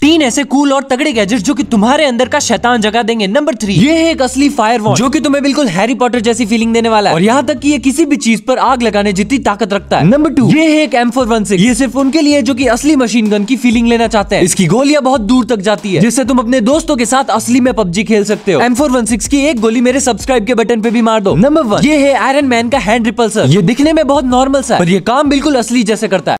तीन ऐसे कूल और तगड़े गैजेट्स जो कि तुम्हारे अंदर का शैतान जगा देंगे नंबर थ्री ये है एक असली फायर जो कि तुम्हें बिल्कुल हैरी पॉटर जैसी फीलिंग देने वाला है और यहाँ तक कि ये किसी भी चीज पर आग लगाने जितनी ताकत रखता है नंबर टू ये है एक एम फोर वन सिक्स ये सिर्फ उनके लिए जो की असली मशीन गन की फीलिंग लेना चाहते हैं इसकी गोलियां बहुत दूर तक जाती है जिससे तुम अपने दोस्तों के साथ असली में पबजी खेल सकते हो एम फोर वन सिक्स की एक गोली मेरे सब्सक्राइब के बटन पे भी मार दो नंबर वन ये है आयरन मैन का हैंड रिपल्सर ये दिखने में बहुत नॉर्मल सा पर ये काम बिल्कुल असली जैसे करता है